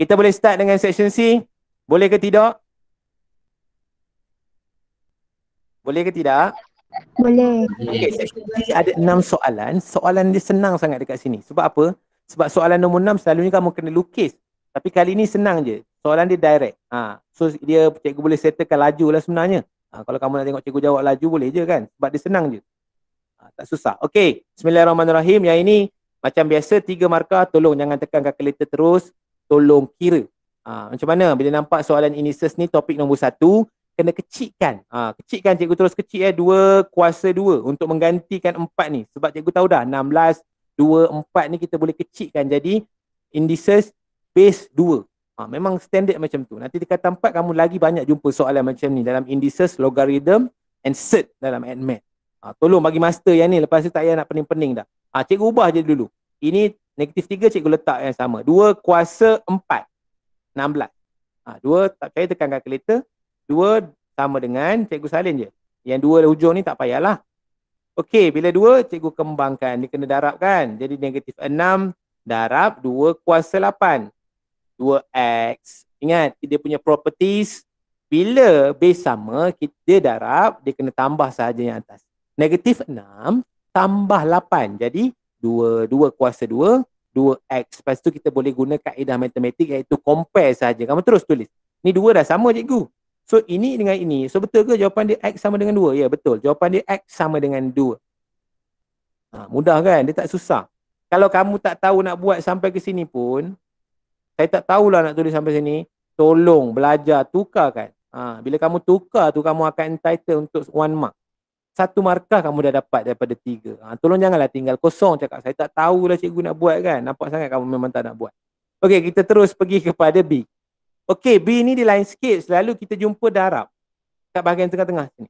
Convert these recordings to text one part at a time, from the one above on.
Kita boleh start dengan section C? Boleh ke tidak? Boleh ke tidak? Boleh. Okay, section C ada enam soalan. Soalan dia senang sangat dekat sini. Sebab apa? Sebab soalan nombor enam selalunya kamu kena lukis. Tapi kali ni senang je. Soalan dia direct. Ha. So dia cikgu boleh settlekan laju lah sebenarnya. Ha. Kalau kamu nak tengok cikgu jawab laju boleh je kan? Sebab dia senang je. Ha. Tak susah. Okay. Bismillahirrahmanirrahim. Yang ini macam biasa tiga markah. Tolong jangan tekan calculator terus tolong kira. Ha, macam mana bila nampak soalan inisus ni topik nombor satu, kena kecikkan. Ha, kecikkan cikgu terus kecil eh. Dua kuasa dua untuk menggantikan empat ni. Sebab cikgu tahu dah enam belas dua, empat ni kita boleh kecikkan. Jadi indices base dua. Ha, memang standard macam tu. Nanti dekat tempat kamu lagi banyak jumpa soalan macam ni dalam indices, logarithm and cert dalam admin. Ha, tolong bagi master yang ni lepas tu tak payah nak pening-pening dah. Ha, cikgu ubah je dulu. Ini Negatif tiga cikgu letak yang sama. Dua kuasa empat. Enam belas. Ha, dua tak payah tekan kalkulator. Dua sama dengan cikgu salin je. Yang dua hujung ni tak payahlah. Okey, bila dua cikgu kembangkan. Dia kena darab kan Jadi negatif enam darab dua kuasa lapan. Dua X. Ingat, dia punya properties. Bila b sama, kita darab, dia kena tambah sahaja yang atas. Negatif enam tambah lapan. Jadi dua dua kuasa dua dua x lepas tu kita boleh guna kaedah matematik iaitu compare saja kamu terus tulis ni dua dah sama cikgu so ini dengan ini so betul ke jawapan dia x sama dengan dua ya betul jawapan dia x sama dengan dua ha, mudah kan dia tak susah kalau kamu tak tahu nak buat sampai ke sini pun saya tak tahulah nak tulis sampai sini tolong belajar tukarkan ha, bila kamu tukar tu kamu akan entitled untuk one mark satu markah kamu dah dapat daripada tiga. Ha, tolong janganlah tinggal kosong cakap saya tak tahulah cikgu nak buat kan. Nampak sangat kamu memang tak nak buat. Okey, kita terus pergi kepada B. Okey, B ni di lain landscape. Selalu kita jumpa darab. Kat bahagian tengah-tengah sini.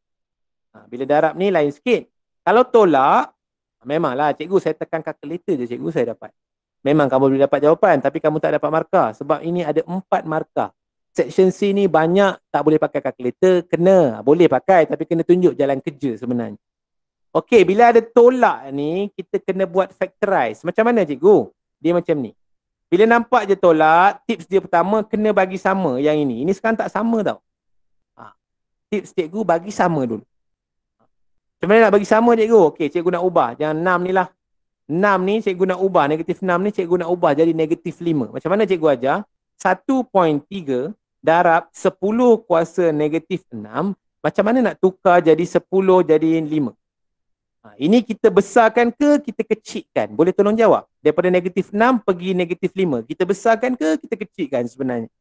Ha, bila darab ni lain sikit. Kalau tolak, ha, memanglah cikgu saya tekan calculator je cikgu saya dapat. Memang kamu boleh dapat jawapan tapi kamu tak dapat markah. Sebab ini ada empat markah section C ni banyak tak boleh pakai kalkulator kena boleh pakai tapi kena tunjuk jalan kerja sebenarnya okey bila ada tolak ni kita kena buat factorize macam mana cikgu dia macam ni bila nampak je tolak tips dia pertama kena bagi sama yang ini ini sekarang tak sama tau ha. tips cikgu bagi sama dulu macam mana nak bagi sama cikgu okey cikgu nak ubah jangan 6 ni lah 6 ni cikgu nak ubah negatif 6 ni cikgu nak ubah jadi negatif 5 macam mana cikgu ajar 1.3 darab 10 kuasa negatif 6 macam mana nak tukar jadi 10 jadi 5 ha, ini kita besarkan ke kita kecilkan boleh tolong jawab daripada negatif 6 pergi negatif 5 kita besarkan ke kita kecilkan sebenarnya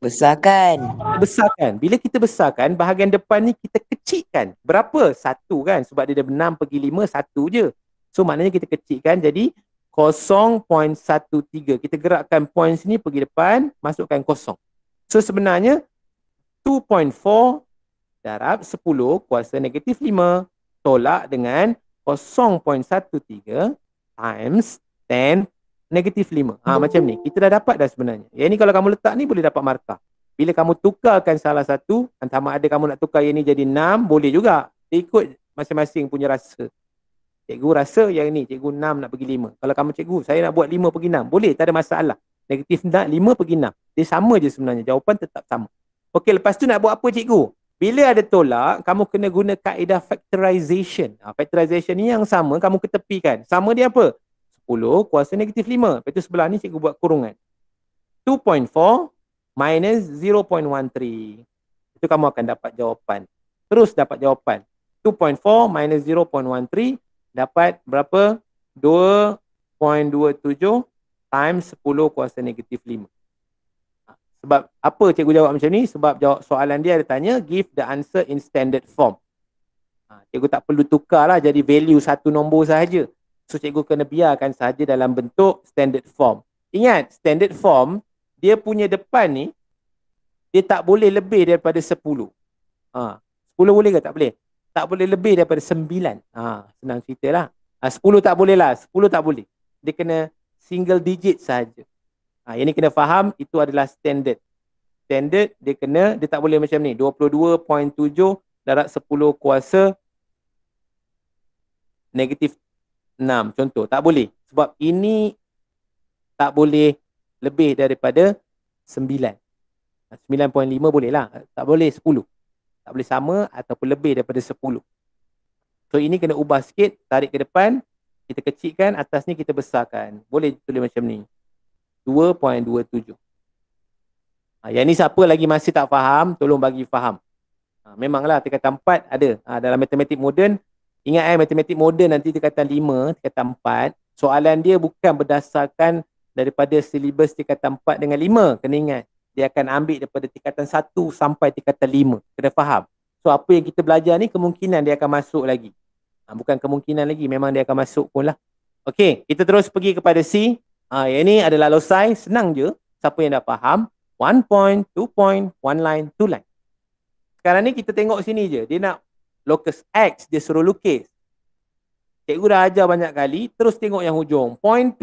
besarkan besarkan bila kita besarkan bahagian depan ni kita kecilkan berapa satu kan sebab dia ada 6 pergi 5 satu je so maknanya kita kecilkan jadi 0.13. Kita gerakkan point sini pergi depan, masukkan kosong. So sebenarnya 2.4 darab 10 kuasa negatif 5 tolak dengan 0.13 times 10 negatif 5. Ha, macam ni. Kita dah dapat dah sebenarnya. Yang ni kalau kamu letak ni boleh dapat markah. Bila kamu tukarkan salah satu, sama ada kamu nak tukar yang ni jadi 6, boleh juga. Ikut masing-masing punya rasa. Cikgu rasa yang ni cikgu 6 nak pergi 5. Kalau kamu cikgu saya nak buat 5 pergi 6. Boleh tak ada masalah. Negatif 5 pergi 6. Dia sama je sebenarnya. Jawapan tetap sama. Okey lepas tu nak buat apa cikgu? Bila ada tolak, kamu kena guna kaedah factorization. Ha, factorization ni yang sama kamu ketepikan. Sama dia apa? 10 kuasa negatif 5. Lepas tu sebelah ni cikgu buat kurungan. 2.4 minus 0.13. Itu kamu akan dapat jawapan. Terus dapat jawapan. 2.4 minus 0.13 dapat berapa? 2.27 times 10 kuasa negatif 5. Sebab apa cikgu jawab macam ni? Sebab jawab soalan dia ada tanya, give the answer in standard form. Ha, cikgu tak perlu tukarlah jadi value satu nombor sahaja. So cikgu kena biarkan sahaja dalam bentuk standard form. Ingat, standard form, dia punya depan ni, dia tak boleh lebih daripada 10. Ha, 10 boleh ke tak boleh? tak boleh lebih daripada sembilan. Ha, senang cerita lah. Ha, sepuluh tak boleh lah. Sepuluh tak boleh. Dia kena single digit sahaja. Ha, yang ni kena faham, itu adalah standard. Standard, dia kena, dia tak boleh macam ni. 22.7 darat 10 kuasa negatif 6. Contoh, tak boleh. Sebab ini tak boleh lebih daripada 9. 9.5 ha, boleh lah. Tak boleh 10 tak boleh sama ataupun lebih daripada 10. So ini kena ubah sikit, tarik ke depan, kita kecilkan, atas ni kita besarkan. Boleh tulis macam ni. 2.27. Ha, yang ni siapa lagi masih tak faham, tolong bagi faham. Ha, memanglah tekatan 4 ada ha, dalam matematik moden. Ingat eh, matematik moden nanti tekatan 5, tekatan 4. Soalan dia bukan berdasarkan daripada silibus tingkatan 4 dengan 5 kena ingat dia akan ambil daripada tingkatan satu sampai tingkatan lima. Kena faham. So apa yang kita belajar ni kemungkinan dia akan masuk lagi. Ha, bukan kemungkinan lagi, memang dia akan masuk pun lah. Okay, kita terus pergi kepada C. Ha, yang ni adalah losai, senang je. Siapa yang dah faham, one point, two point, one line, two line. Sekarang ni kita tengok sini je. Dia nak locus X, dia suruh lukis. Cikgu dah ajar banyak kali, terus tengok yang hujung. Point P,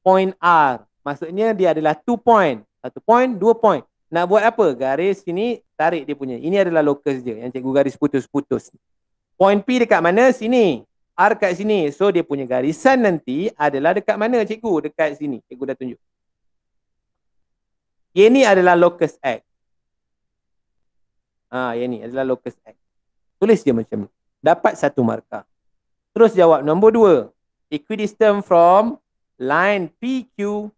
point R. Maksudnya dia adalah two point satu point, dua point. Nak buat apa? Garis sini tarik dia punya. Ini adalah lokus dia yang cikgu garis putus-putus. Point P dekat mana? Sini. R dekat sini. So dia punya garisan nanti adalah dekat mana cikgu? Dekat sini. Cikgu dah tunjuk. Yang ni adalah locus X. Ha, yang ni adalah locus X. Tulis dia macam ni. Dapat satu markah. Terus jawab nombor dua. Equidistant from line PQ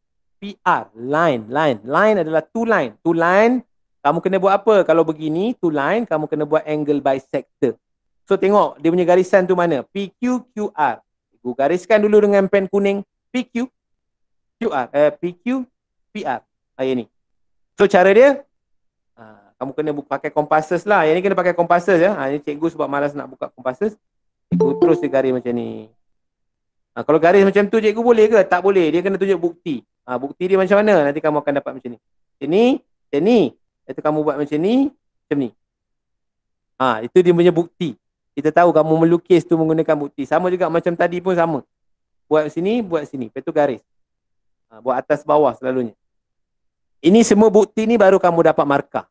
PR, line, line. Line adalah two line. Two line, kamu kena buat apa? Kalau begini, two line, kamu kena buat angle bisector. So tengok dia punya garisan tu mana? PQ, QR. Aku gariskan dulu dengan pen kuning. PQ, QR. Eh, PQ, PR. ayah ah, ni. So cara dia, ha, kamu kena pakai kompasus lah. Yang ni kena pakai kompasus ya. Ha, ah, ini cikgu sebab malas nak buka kompasus. Cikgu terus dia garis macam ni. Ha, kalau garis macam tu cikgu boleh ke? Tak boleh. Dia kena tunjuk bukti. Ha, bukti dia macam mana? Nanti kamu akan dapat macam ni. Macam ni, macam ni. Lepas kamu buat macam ni, macam ni. Ha, itu dia punya bukti. Kita tahu kamu melukis tu menggunakan bukti. Sama juga macam tadi pun sama. Buat sini, buat sini. Lepas garis. Ha, buat atas bawah selalunya. Ini semua bukti ni baru kamu dapat markah.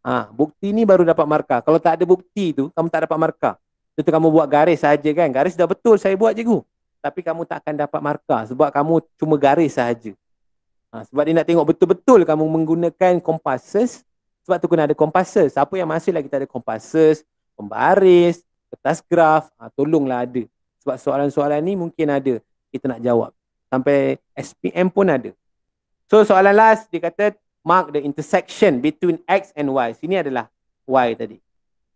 Ha, bukti ni baru dapat markah. Kalau tak ada bukti tu, kamu tak dapat markah. Itu kamu buat garis saja kan. Garis dah betul saya buat cikgu. Tapi kamu tak akan dapat markah sebab kamu cuma garis sahaja. Ha, sebab dia nak tengok betul-betul kamu menggunakan kompasus. Sebab tu kena ada kompasus. Apa yang masih lagi kita ada kompasus, pembaris, kertas graf, ha, tolonglah ada. Sebab soalan-soalan ni mungkin ada kita nak jawab. Sampai SPM pun ada. So soalan last dia kata mark the intersection between X and Y. Sini adalah Y tadi.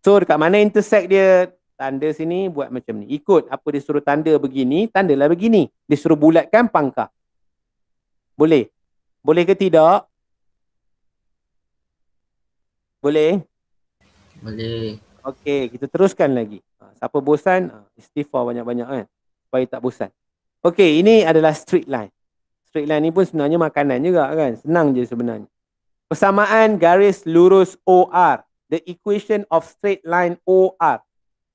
So dekat mana intersect dia? Tanda sini buat macam ni. Ikut apa dia suruh tanda begini, tandalah begini. Dia suruh bulatkan pangkah. Boleh. Boleh ke tidak? Boleh? Boleh. Okey, kita teruskan lagi. Ha, siapa bosan, ha, istighfar banyak-banyak kan. Supaya tak bosan. Okey, ini adalah straight line. Straight line ni pun sebenarnya makanan juga kan. Senang je sebenarnya. Persamaan garis lurus OR. The equation of straight line OR.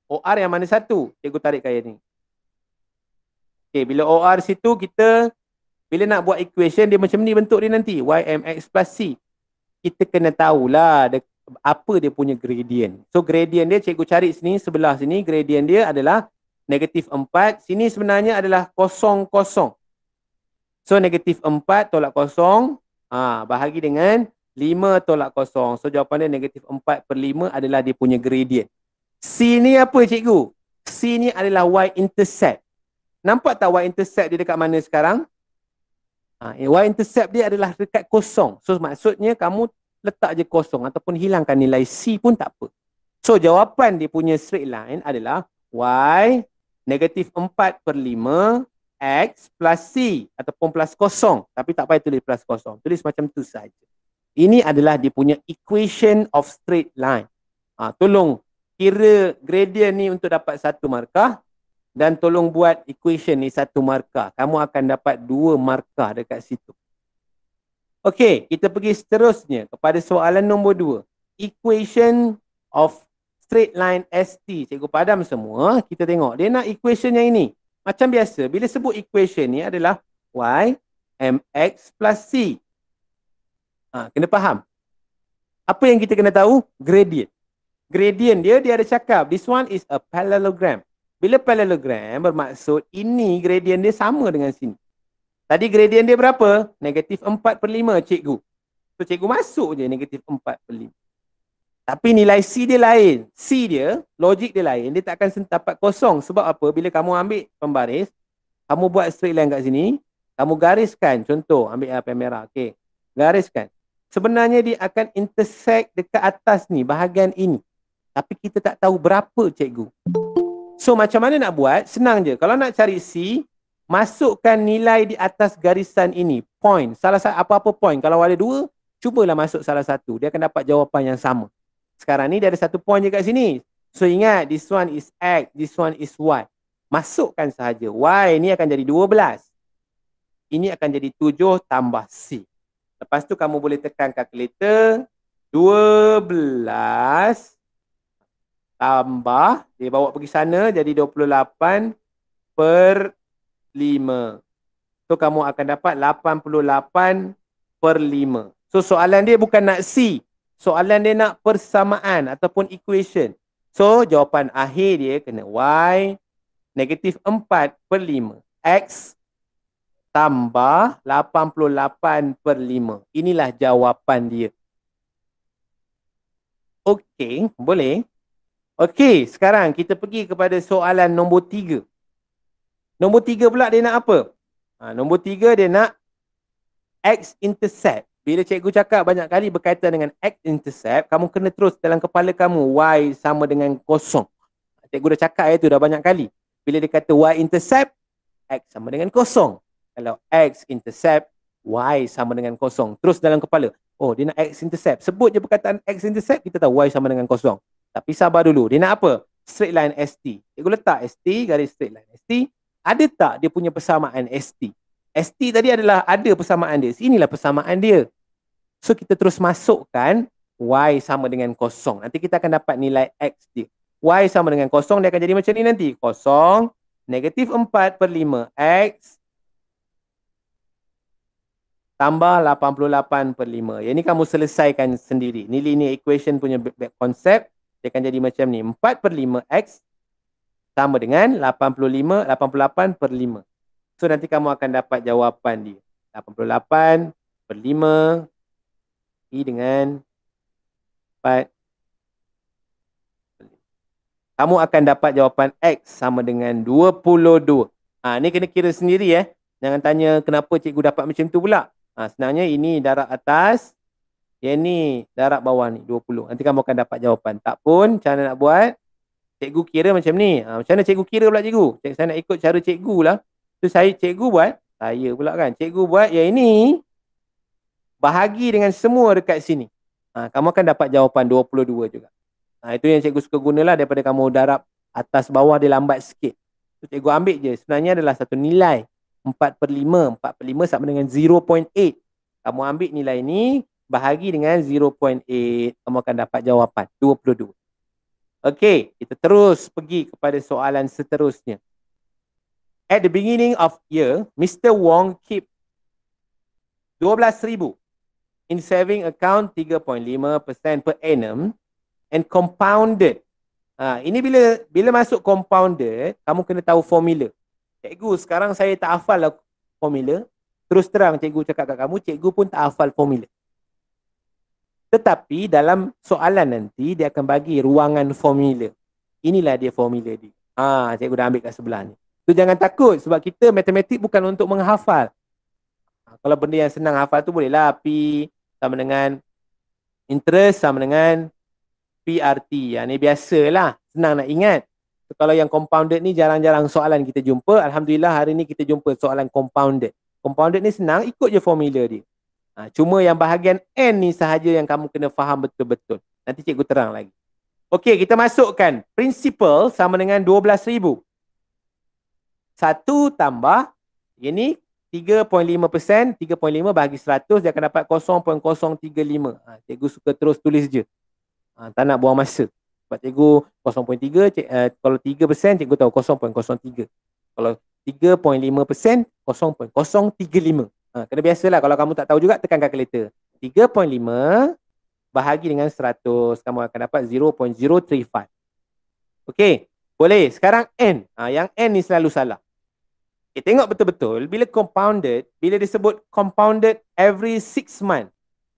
OR yang mana satu? Cikgu tarik kaya ni. Okey, bila OR situ, kita bila nak buat equation dia macam ni bentuk dia nanti y YMX plus C Kita kena tahulah ada, apa dia punya gradient So gradient dia cikgu cari sini sebelah sini gradient dia adalah Negatif 4 sini sebenarnya adalah kosong kosong So negatif 4 tolak kosong ha, Bahagi dengan 5 tolak kosong So jawapan dia negatif 4 per 5 adalah dia punya gradient C ni apa cikgu? C ni adalah Y intercept Nampak tak Y intercept dia dekat mana sekarang? Ha, y intercept dia adalah dekat kosong. So maksudnya kamu letak je kosong ataupun hilangkan nilai C pun tak apa. So jawapan dia punya straight line adalah Y negatif 4 per 5 X plus C ataupun plus kosong. Tapi tak payah tulis plus kosong. Tulis macam tu saja. Ini adalah dia punya equation of straight line. Ha, tolong kira gradient ni untuk dapat satu markah dan tolong buat equation ni satu markah. Kamu akan dapat dua markah dekat situ. Okey, kita pergi seterusnya kepada soalan nombor dua. Equation of straight line ST. Cikgu padam semua. Kita tengok. Dia nak equation yang ini. Macam biasa, bila sebut equation ni adalah Y MX plus C. Ha, kena faham. Apa yang kita kena tahu? Gradient. Gradient dia, dia ada cakap. This one is a parallelogram. Bila paralelogram bermaksud ini gradient dia sama dengan sini. Tadi gradient dia berapa? Negatif 4 per 5 cikgu. So cikgu masuk je negatif 4 per 5. Tapi nilai C dia lain. C dia, logik dia lain. Dia tak akan dapat kosong. Sebab apa? Bila kamu ambil pembaris, kamu buat straight line kat sini, kamu gariskan. Contoh, ambil apa yang merah. Okay. Gariskan. Sebenarnya dia akan intersect dekat atas ni, bahagian ini. Tapi kita tak tahu berapa cikgu. Cikgu. So macam mana nak buat? Senang je. Kalau nak cari C, masukkan nilai di atas garisan ini. Point. Salah satu apa-apa point. Kalau ada dua, cubalah masuk salah satu. Dia akan dapat jawapan yang sama. Sekarang ni dia ada satu point je kat sini. So ingat, this one is X, this one is Y. Masukkan sahaja. Y ni akan jadi 12. Ini akan jadi 7 tambah C. Lepas tu kamu boleh tekan kalkulator. 12 tambah dia bawa pergi sana jadi 28 per 5. So kamu akan dapat 88 per 5. So soalan dia bukan nak C. Soalan dia nak persamaan ataupun equation. So jawapan akhir dia kena Y negatif 4 per 5. X tambah 88 per 5. Inilah jawapan dia. Okey, boleh. Okey, sekarang kita pergi kepada soalan nombor tiga. Nombor tiga pula dia nak apa? Ha, nombor tiga dia nak X-intercept. Bila cikgu cakap banyak kali berkaitan dengan X-intercept, kamu kena terus dalam kepala kamu Y sama dengan kosong. Cikgu dah cakap itu dah banyak kali. Bila dia kata Y-intercept, X sama dengan kosong. Kalau X-intercept, Y sama dengan kosong. Terus dalam kepala. Oh, dia nak X-intercept. Sebut je perkataan X-intercept, kita tahu Y sama dengan kosong. Tapi sabar dulu. Dia nak apa? Straight line ST. Cikgu letak ST, garis straight line ST. Ada tak dia punya persamaan ST? ST tadi adalah ada persamaan dia. Inilah persamaan dia. So kita terus masukkan Y sama dengan kosong. Nanti kita akan dapat nilai X dia. Y sama dengan kosong. Dia akan jadi macam ni nanti. Kosong. Negatif 4 per 5. X. Tambah 88 per 5. Yang ni kamu selesaikan sendiri. Ini linear equation punya konsep dia akan jadi macam ni 4 per 5x sama dengan 85 88 per 5 so nanti kamu akan dapat jawapan dia 88 per 5 i dengan 4 kamu akan dapat jawapan x sama dengan 22 ha, ni kena kira sendiri eh jangan tanya kenapa cikgu dapat macam tu pula ha, senangnya ini darab atas yang ni darab bawah ni 20. Nanti kamu akan dapat jawapan. Tak pun macam mana nak buat. Cikgu kira macam ni. Ha, macam mana cikgu kira pula cikgu? Cik, saya nak ikut cara cikgu lah. Tu saya cikgu buat. Saya pula kan. Cikgu buat yang ini bahagi dengan semua dekat sini. Ha, kamu akan dapat jawapan 22 juga. Ha, itu yang cikgu suka lah daripada kamu darab atas bawah dia lambat sikit. Tu cikgu ambil je. Sebenarnya adalah satu nilai. 4 per 5. 4 per 5 sama dengan 0.8. Kamu ambil nilai ni, bahagi dengan 0.8 kamu akan dapat jawapan 22. Okey, kita terus pergi kepada soalan seterusnya. At the beginning of year, Mr. Wong keep 12,000 in saving account 3.5% per annum and compounded. Ha, ini bila bila masuk compounded, kamu kena tahu formula. Cikgu, sekarang saya tak hafal lah formula. Terus terang cikgu cakap kat kamu, cikgu pun tak hafal formula. Tetapi dalam soalan nanti dia akan bagi ruangan formula. Inilah dia formula dia. Ha, cikgu dah ambil kat sebelah ni. Tu jangan takut sebab kita matematik bukan untuk menghafal. Ha, kalau benda yang senang hafal tu bolehlah P sama dengan interest sama dengan PRT. Ya, ha, ni biasalah. Senang nak ingat. So, kalau yang compounded ni jarang-jarang soalan kita jumpa. Alhamdulillah hari ni kita jumpa soalan compounded. Compounded ni senang ikut je formula dia. Ha, cuma yang bahagian N ni sahaja yang kamu kena faham betul-betul. Nanti cikgu terang lagi. Okey, kita masukkan principal sama dengan 12,000. Satu tambah, ini 3.5%, 3.5 bahagi 100, dia akan dapat 0.035. Ha, cikgu suka terus tulis je. Ha, tak nak buang masa. Sebab cikgu 0.3, cik, eh, kalau 3% cikgu tahu 0.03. Kalau 3.5% 0.035. Ha, kena biasalah kalau kamu tak tahu juga tekan kalkulator. 3.5 bahagi dengan 100 kamu akan dapat 0.035. Okey, boleh. Sekarang N. Ha, yang N ni selalu salah. Okay, tengok betul-betul bila compounded, bila disebut compounded every 6 month.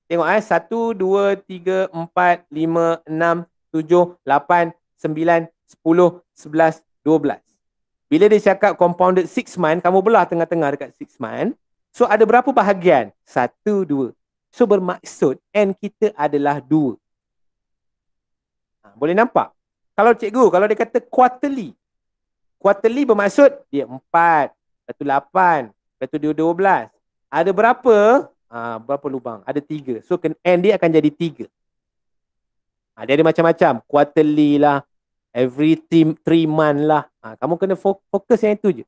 Tengok eh 1 2 3 4 5 6 7 8 9 10 11 12. Bila dia cakap compounded 6 month, kamu belah tengah-tengah dekat 6 month. So ada berapa bahagian? Satu, dua. So bermaksud N kita adalah dua. Ha, boleh nampak? Kalau cikgu, kalau dia kata quarterly. Quarterly bermaksud dia empat, satu lapan, satu dua dua belas. Ada berapa? Ha, berapa lubang? Ada tiga. So N dia akan jadi tiga. Ha, dia ada macam-macam. Quarterly lah. Every three, three month lah. Ha, kamu kena fokus yang itu je.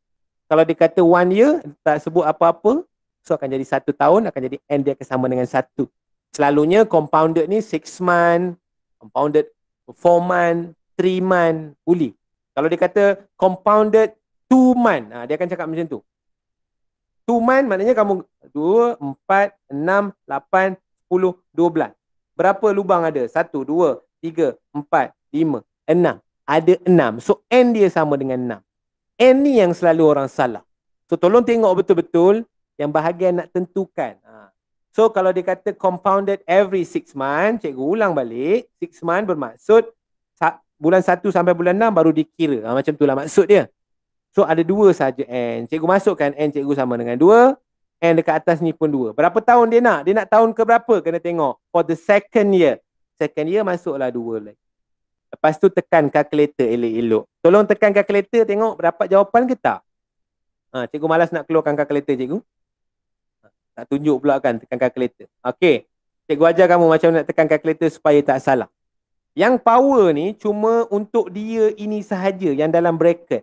Kalau dia kata one year, tak sebut apa-apa, So akan jadi satu tahun akan jadi N dia akan dengan satu. Selalunya compounded ni six month, compounded four month, three month, boleh. Kalau dia kata compounded two month, ha, dia akan cakap macam tu. Two month maknanya kamu dua, empat, enam, lapan, puluh, dua belas. Berapa lubang ada? Satu, dua, tiga, empat, lima, enam. Ada enam. So N dia sama dengan enam. N ni yang selalu orang salah. So tolong tengok betul-betul yang bahagian nak tentukan. Ha. So kalau dia kata compounded every six month, cikgu ulang balik, six month bermaksud bulan satu sampai bulan enam baru dikira. Ha, macam itulah maksud dia. So ada dua saja N. Cikgu masukkan N cikgu sama dengan dua. N dekat atas ni pun dua. Berapa tahun dia nak? Dia nak tahun ke berapa? Kena tengok. For the second year. Second year masuklah dua lagi. Lepas tu tekan kalkulator, elok-elok. Tolong tekan kalkulator, tengok dapat jawapan ke tak. Ha, cikgu malas nak keluarkan kalkulator, cikgu. Tak tunjuk pula kan tekan kalkulator. Okey. Cikgu ajar kamu macam nak tekan kalkulator supaya tak salah. Yang power ni cuma untuk dia ini sahaja yang dalam bracket.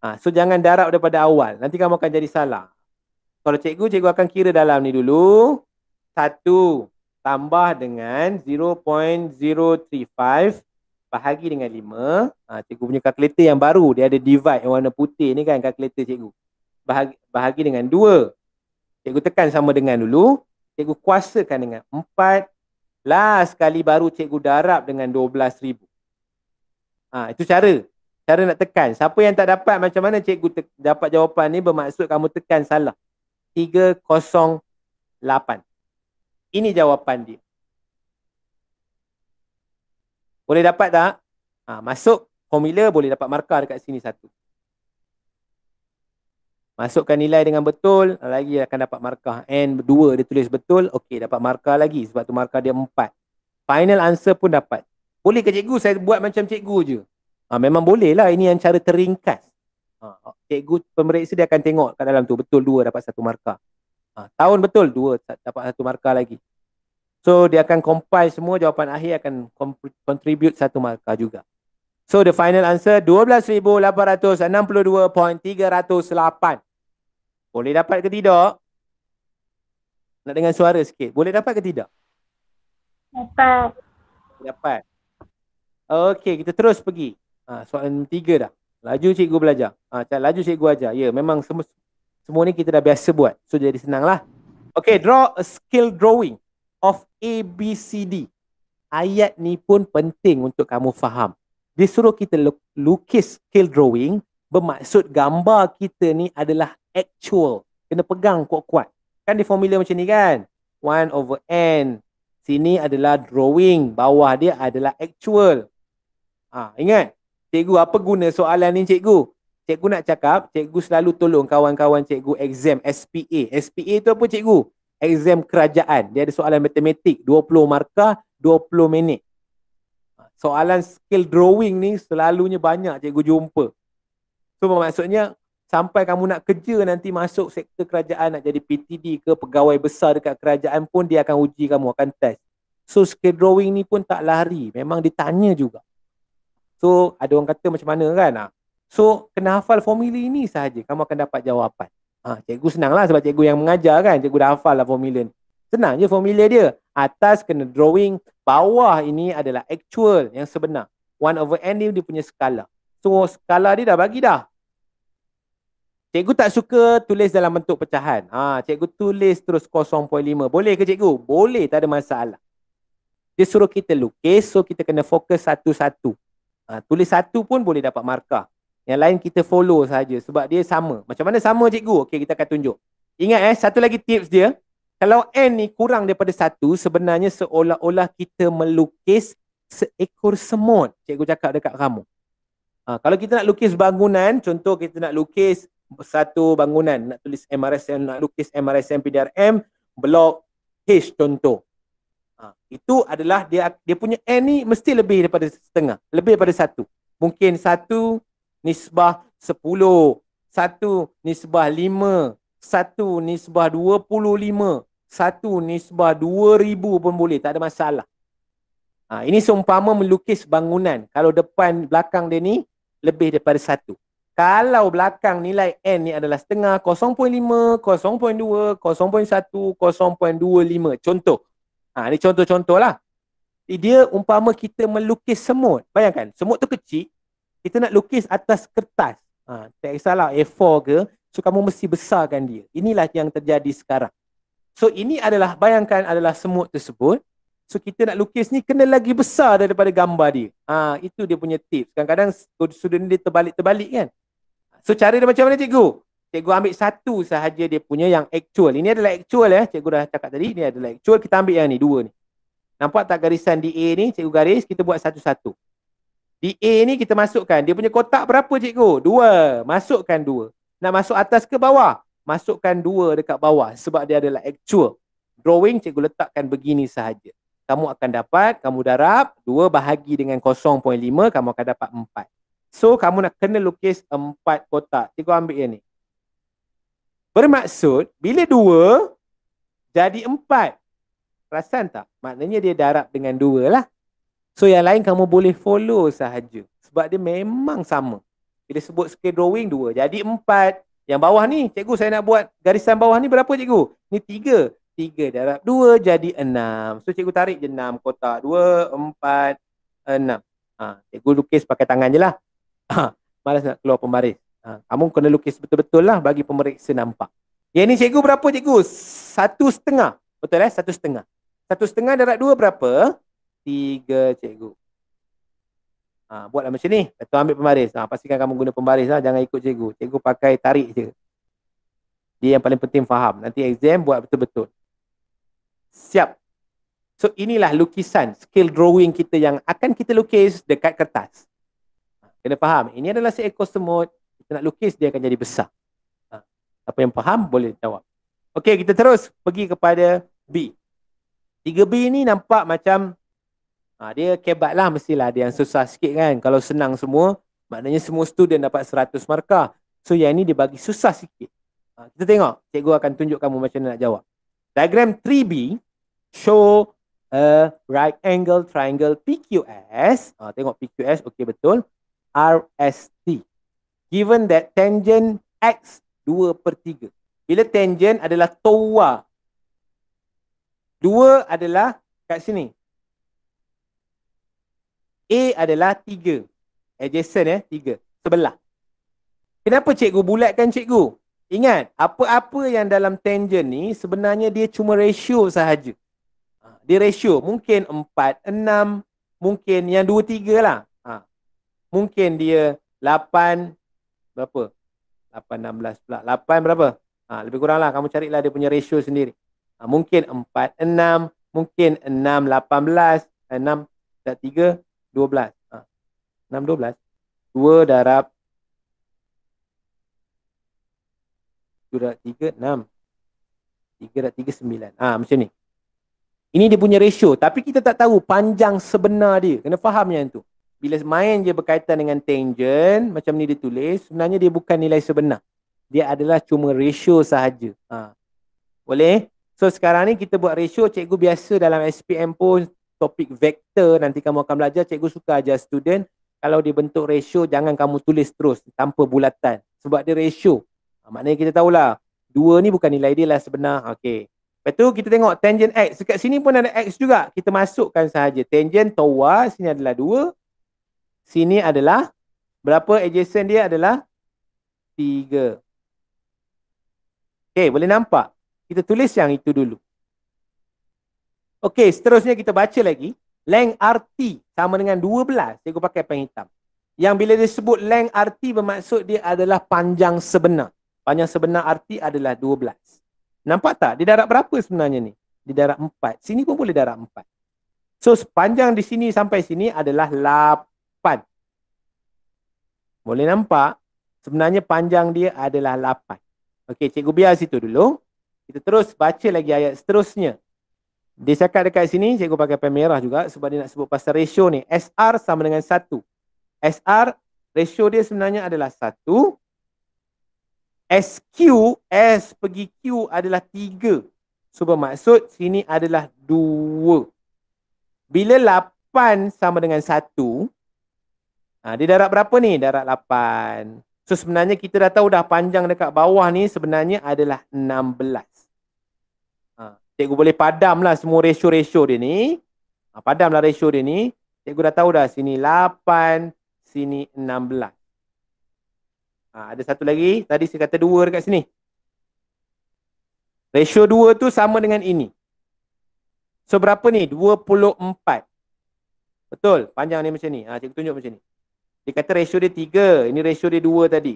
Ha, so jangan darab daripada awal. Nanti kamu akan jadi salah. Kalau cikgu, cikgu akan kira dalam ni dulu. Satu tambah dengan 0.035 bahagi dengan 5. Ha, cikgu punya kalkulator yang baru. Dia ada divide yang warna putih ni kan kalkulator cikgu. Bahagi, bahagi dengan Cikgu tekan sama dengan dulu. Cikgu kuasakan dengan 4. Last kali baru cikgu darab dengan 12,000. Ha, itu cara. Cara nak tekan. Siapa yang tak dapat macam mana cikgu dapat jawapan ni bermaksud kamu tekan salah. 308. Ini jawapan dia. Boleh dapat tak? Ha, masuk formula boleh dapat markah dekat sini satu. Masukkan nilai dengan betul, lagi akan dapat markah. N2 dia tulis betul, okey dapat markah lagi. Sebab tu markah dia empat. Final answer pun dapat. Boleh ke cikgu saya buat macam cikgu je? Ha, memang boleh lah. Ini yang cara teringkas. Ha, cikgu pemeriksa dia akan tengok kat dalam tu. Betul dua dapat satu markah. Ha, tahun betul 2 dapat satu markah lagi. So dia akan compile semua jawapan akhir akan contribute satu markah juga. So the final answer 12,862.308. Boleh dapat ke tidak? Nak dengar suara sikit. Boleh dapat ke tidak? Dapat. Dapat. okay kita terus pergi. Ha, soalan tiga dah. Laju cikgu belajar. Ha, laju cikgu ajar. Ya, memang semua semua ni kita dah biasa buat. So jadi lah Okay, draw a skill drawing of A, B, C, D. Ayat ni pun penting untuk kamu faham dia suruh kita lukis skill drawing bermaksud gambar kita ni adalah actual kena pegang kuat-kuat kan di formula macam ni kan 1 over n sini adalah drawing bawah dia adalah actual ha, ingat cikgu apa guna soalan ni cikgu cikgu nak cakap cikgu selalu tolong kawan-kawan cikgu exam SPA SPA tu apa cikgu exam kerajaan dia ada soalan matematik 20 markah 20 minit soalan skill drawing ni selalunya banyak cikgu jumpa. So maksudnya sampai kamu nak kerja nanti masuk sektor kerajaan nak jadi PTD ke pegawai besar dekat kerajaan pun dia akan uji kamu, akan test. So skill drawing ni pun tak lari, memang ditanya juga. So ada orang kata macam mana kan? Ah. So kena hafal formula ini sahaja kamu akan dapat jawapan. Ha, cikgu senang lah sebab cikgu yang mengajar kan, cikgu dah hafal lah formula ni. Senang je formula dia. Atas kena drawing, bawah ini adalah actual yang sebenar. 1 over n ni dia punya skala. So skala dia dah bagi dah. Cikgu tak suka tulis dalam bentuk pecahan. Ha, cikgu tulis terus 0.5. Boleh ke cikgu? Boleh, tak ada masalah. Dia suruh kita lukis, so kita kena fokus satu-satu. Ha, tulis satu pun boleh dapat markah. Yang lain kita follow saja sebab dia sama. Macam mana sama cikgu? Okey, kita akan tunjuk. Ingat eh, satu lagi tips dia. Kalau n ni kurang daripada satu, sebenarnya seolah-olah kita melukis seekor semut. Cikgu cakap dekat kamu. Ha, kalau kita nak lukis bangunan, contoh kita nak lukis satu bangunan, nak tulis MRSM, nak lukis MRSM PDRM, blok H contoh. Ha, itu adalah dia dia punya N ni mesti lebih daripada setengah, lebih daripada satu. Mungkin satu nisbah sepuluh, satu nisbah lima, satu nisbah dua puluh lima, satu nisbah dua ribu pun boleh. Tak ada masalah. Ha, ini seumpama melukis bangunan. Kalau depan belakang dia ni lebih daripada satu. Kalau belakang nilai N ni adalah setengah 0.5, 0.2, 0.1, 0.25. Contoh. Ha, ini contoh-contoh lah. Dia umpama kita melukis semut. Bayangkan semut tu kecil. Kita nak lukis atas kertas. Ha, tak kisahlah A4 ke. So kamu mesti besarkan dia. Inilah yang terjadi sekarang. So ini adalah bayangkan adalah semut tersebut. So kita nak lukis ni kena lagi besar daripada gambar dia. Ha, itu dia punya tips. Kadang-kadang student dia terbalik-terbalik kan. So cara dia macam mana cikgu? Cikgu ambil satu sahaja dia punya yang actual. Ini adalah actual ya. Cikgu dah cakap tadi. Ini adalah actual. Kita ambil yang ni. Dua ni. Nampak tak garisan di A ni? Cikgu garis. Kita buat satu-satu. Di A ni kita masukkan. Dia punya kotak berapa cikgu? Dua. Masukkan dua. Nak masuk atas ke bawah? masukkan dua dekat bawah sebab dia adalah actual. Drawing cikgu letakkan begini sahaja. Kamu akan dapat, kamu darab, dua bahagi dengan 0.5, kamu akan dapat empat. So, kamu nak kena lukis empat kotak. Cikgu ambil yang ni. Bermaksud, bila dua, jadi empat. Perasan tak? Maknanya dia darab dengan dua lah. So, yang lain kamu boleh follow sahaja. Sebab dia memang sama. Bila sebut scale drawing, dua. Jadi empat. Yang bawah ni, cikgu saya nak buat garisan bawah ni berapa cikgu? Ni tiga. Tiga darab dua jadi enam. So cikgu tarik je enam kotak. Dua, empat, enam. Ha, cikgu lukis pakai tangan je lah. Ha, malas nak keluar pembaris. Ha, kamu kena lukis betul-betul lah bagi pemeriksa nampak. Yang ni cikgu berapa cikgu? Satu setengah. Betul eh? Satu setengah. Satu setengah darab dua berapa? Tiga cikgu. Ha, buatlah macam ni. Kata ambil pembaris. Ha, pastikan kamu guna pembaris lah. Jangan ikut cikgu. Cikgu pakai tarik je. Dia yang paling penting faham. Nanti exam buat betul-betul. Siap. So inilah lukisan skill drawing kita yang akan kita lukis dekat kertas. Ha, kena faham. Ini adalah seekor semut. Kita nak lukis dia akan jadi besar. Ha. Apa yang faham boleh jawab. Okey kita terus pergi kepada B. 3B ni nampak macam Ha, dia kebat lah mestilah dia yang susah sikit kan. Kalau senang semua, maknanya semua student dapat 100 markah. So yang ni dia bagi susah sikit. Ha, kita tengok, cikgu akan tunjuk kamu macam mana nak jawab. Diagram 3B show a right angle triangle PQS. Ha, tengok PQS, okey betul. RST. Given that tangent X 2 per 3. Bila tangent adalah toa. 2 adalah kat sini. A adalah tiga, Adjacent eh, 3. Sebelah. Kenapa cikgu bulatkan cikgu? Ingat, apa-apa yang dalam tangent ni sebenarnya dia cuma ratio sahaja. Ha, dia ratio. Mungkin empat enam mungkin yang dua tiga lah. Ha. Mungkin dia lapan berapa? 8, 16 pula. 8 berapa? Ha, lebih kurang lah. Kamu carilah dia punya ratio sendiri. Ha, mungkin empat enam mungkin enam 6, 18, 6, tiga 12. 6-12. 2 darab. 2 darab 3, 6. 3 darab 3, 9. Ha, macam ni. Ini dia punya ratio. Tapi kita tak tahu panjang sebenar dia. Kena faham yang tu. Bila main je berkaitan dengan tangent, macam ni dia tulis, sebenarnya dia bukan nilai sebenar. Dia adalah cuma ratio sahaja. Ha. Boleh? So sekarang ni kita buat ratio, cikgu biasa dalam SPM pun topik vektor nanti kamu akan belajar cikgu suka ajar student kalau dia bentuk ratio jangan kamu tulis terus tanpa bulatan sebab dia ratio ha, maknanya kita tahulah dua ni bukan nilai dia lah sebenar okey lepas tu kita tengok tangent x dekat sini pun ada x juga kita masukkan saja tangent towa sini adalah dua sini adalah berapa adjacent dia adalah tiga okey boleh nampak kita tulis yang itu dulu Okey, seterusnya kita baca lagi. Length RT sama dengan 12. Cikgu pakai pen hitam. Yang bila dia sebut length RT bermaksud dia adalah panjang sebenar. Panjang sebenar RT adalah 12. Nampak tak? Di darab berapa sebenarnya ni? Di darab 4. Sini pun boleh darab 4. So, sepanjang di sini sampai sini adalah 8. Boleh nampak? Sebenarnya panjang dia adalah 8. Okey, cikgu biar situ dulu. Kita terus baca lagi ayat seterusnya. Dia cakap dekat sini, cikgu pakai pen merah juga sebab dia nak sebut pasal ratio ni. SR sama dengan 1. SR, ratio dia sebenarnya adalah 1. SQ, S pergi Q adalah 3. So bermaksud sini adalah 2. Bila 8 sama dengan 1, ha, dia darab berapa ni? Darab 8. So sebenarnya kita dah tahu dah panjang dekat bawah ni sebenarnya adalah cikgu boleh padam lah semua ratio-ratio dia ni. Ha, padam lah ratio dia ni. Cikgu dah tahu dah sini 8, sini 16. Ha, ada satu lagi. Tadi saya kata 2 dekat sini. Ratio 2 tu sama dengan ini. So berapa ni? 24. Betul. Panjang ni macam ni. Ha, cikgu tunjuk macam ni. Dia kata ratio dia 3. Ini ratio dia 2 tadi.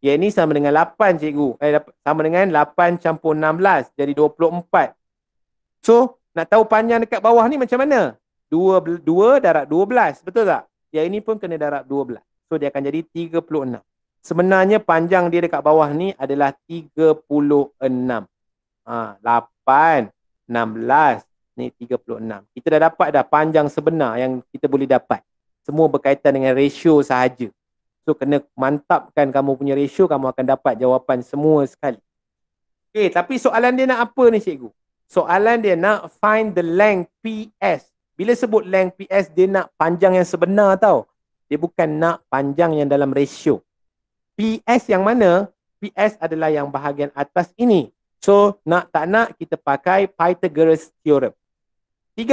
Yang ini sama dengan 8 cikgu. Eh, sama dengan 8 campur 16. Jadi 24. So, nak tahu panjang dekat bawah ni macam mana? 2, 2 darab 12. Betul tak? Yang ini pun kena darab 12. So, dia akan jadi 36. Sebenarnya panjang dia dekat bawah ni adalah 36. Ha, 8, 16. Ni 36. Kita dah dapat dah panjang sebenar yang kita boleh dapat. Semua berkaitan dengan ratio sahaja. So kena mantapkan kamu punya ratio, kamu akan dapat jawapan semua sekali. Okay, tapi soalan dia nak apa ni cikgu? Soalan dia nak find the length PS. Bila sebut length PS, dia nak panjang yang sebenar tau. Dia bukan nak panjang yang dalam ratio. PS yang mana? PS adalah yang bahagian atas ini. So, nak tak nak kita pakai Pythagoras Theorem. 36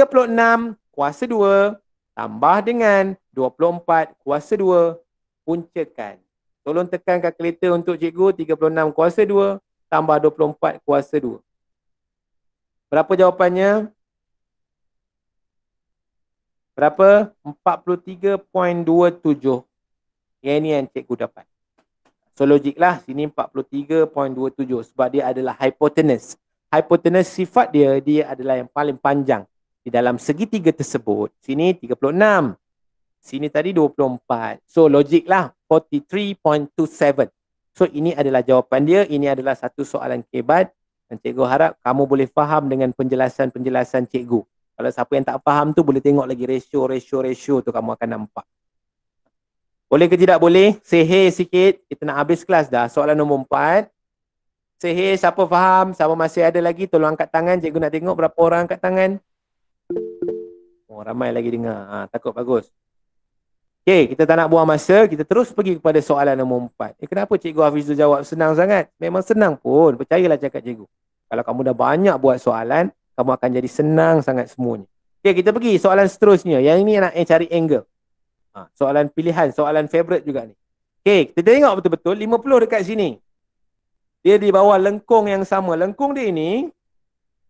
kuasa 2 tambah dengan 24 kuasa 2 puncakan. Tolong tekan kalkulator untuk cikgu 36 kuasa 2 tambah 24 kuasa 2. Berapa jawapannya? Berapa? 43.27. Yang ini yang cikgu dapat. So logik lah sini 43.27 sebab dia adalah hypotenuse. Hypotenuse sifat dia, dia adalah yang paling panjang. Di dalam segitiga tersebut. Sini 36. 36. Sini tadi 24. So logik lah 43.27. So ini adalah jawapan dia. Ini adalah satu soalan kebat. Dan cikgu harap kamu boleh faham dengan penjelasan-penjelasan cikgu. Kalau siapa yang tak faham tu boleh tengok lagi ratio, ratio, ratio tu kamu akan nampak. Boleh ke tidak boleh? Seher sikit. Kita nak habis kelas dah. Soalan nombor empat. Seher siapa faham? Siapa masih ada lagi? Tolong angkat tangan. Cikgu nak tengok berapa orang angkat tangan. Oh, ramai lagi dengar. Ha, takut bagus. Okay, kita tak nak buang masa, kita terus pergi kepada soalan nombor empat. Eh, kenapa cikgu tu jawab senang sangat? Memang senang pun. Percayalah cakap cikgu. Kalau kamu dah banyak buat soalan, kamu akan jadi senang sangat semuanya. Okay, kita pergi soalan seterusnya. Yang ini nak eh, cari angle. Ha, soalan pilihan, soalan favorite juga ni. Okay, kita tengok betul-betul 50 dekat sini. Dia di bawah lengkung yang sama. Lengkung dia ni,